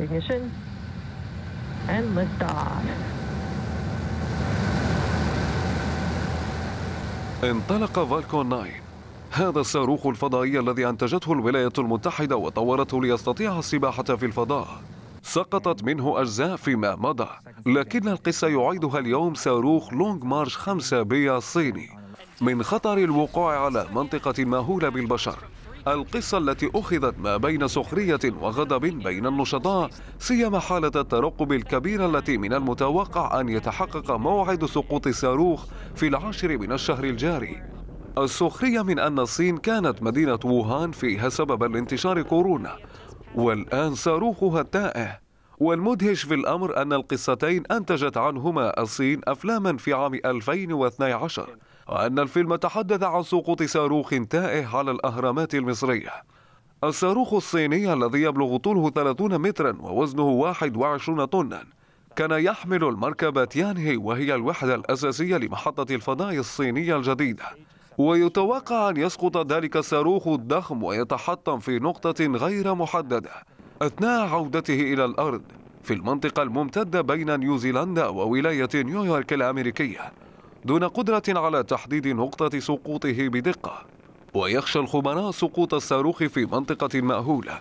ignition, and off. انطلق فالكون 9 هذا الصاروخ الفضائي الذي أنتجته الولايات المتحدة وطورته ليستطيع السباحة في الفضاء سقطت منه أجزاء فيما مضى لكن القصة يعيدها اليوم صاروخ لونج مارش 5 بي الصيني من خطر الوقوع على منطقة مهولة بالبشر القصة التي أخذت ما بين سخرية وغضب بين النشطاء سيما حالة الترقب الكبيرة التي من المتوقع أن يتحقق موعد سقوط الصاروخ في العاشر من الشهر الجاري السخرية من أن الصين كانت مدينة ووهان فيها سبب لانتشار كورونا والآن صاروخها التائه والمدهش في الأمر أن القصتين أنتجت عنهما الصين أفلاما في عام 2012 وأن الفيلم تحدث عن سقوط صاروخ تائه على الأهرامات المصرية الصاروخ الصيني الذي يبلغ طوله 30 مترا ووزنه 21 طنا كان يحمل المركبة تيانهي وهي الوحدة الأساسية لمحطة الفضاء الصينية الجديدة ويتوقع أن يسقط ذلك الصاروخ الضخم ويتحطم في نقطة غير محددة أثناء عودته إلى الأرض في المنطقة الممتدة بين نيوزيلندا وولاية نيويورك الأمريكية دون قدرة على تحديد نقطة سقوطه بدقة ويخشى الخبراء سقوط الصاروخ في منطقة مأهولة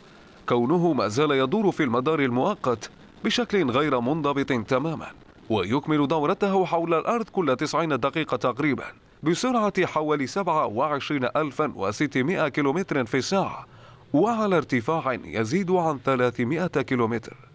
كونه ما زال يدور في المدار المؤقت بشكل غير منضبط تماما ويكمل دورته حول الأرض كل 90 دقيقة تقريبا بسرعة حوالي 27600 كيلومتر في الساعة وعلى ارتفاع يزيد عن 300 كيلومتر